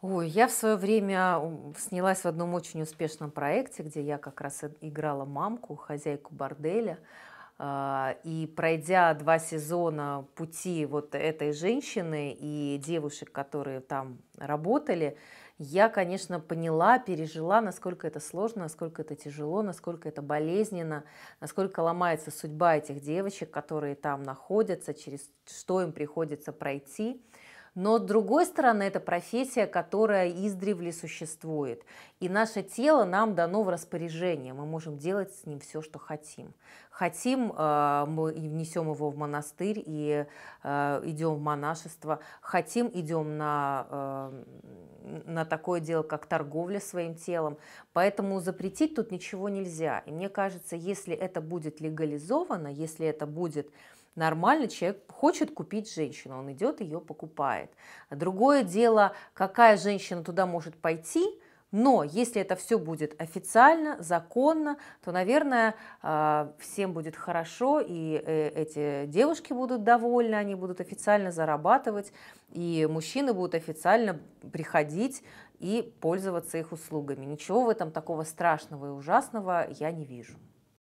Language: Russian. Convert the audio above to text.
Ой, я в свое время снялась в одном очень успешном проекте, где я как раз играла мамку, хозяйку борделя. А, и пройдя два сезона пути вот этой женщины и девушек, которые там работали, я, конечно, поняла, пережила, насколько это сложно, насколько это тяжело, насколько это болезненно, насколько ломается судьба этих девочек, которые там находятся, через что им приходится пройти. Но, с другой стороны, это профессия, которая издревле существует. И наше тело нам дано в распоряжение. Мы можем делать с ним все, что хотим. Хотим, а, мы внесем его в монастырь и а, идем в монашество. Хотим, идем на, а, на такое дело, как торговля своим телом. Поэтому запретить тут ничего нельзя. И мне кажется, если это будет легализовано, если это будет Нормально человек хочет купить женщину, он идет ее покупает. Другое дело, какая женщина туда может пойти, но если это все будет официально, законно, то, наверное, а, всем будет хорошо, и э, эти девушки будут довольны, они будут официально зарабатывать, и мужчины будут официально приходить и пользоваться их услугами. Ничего в этом такого страшного и ужасного я не вижу.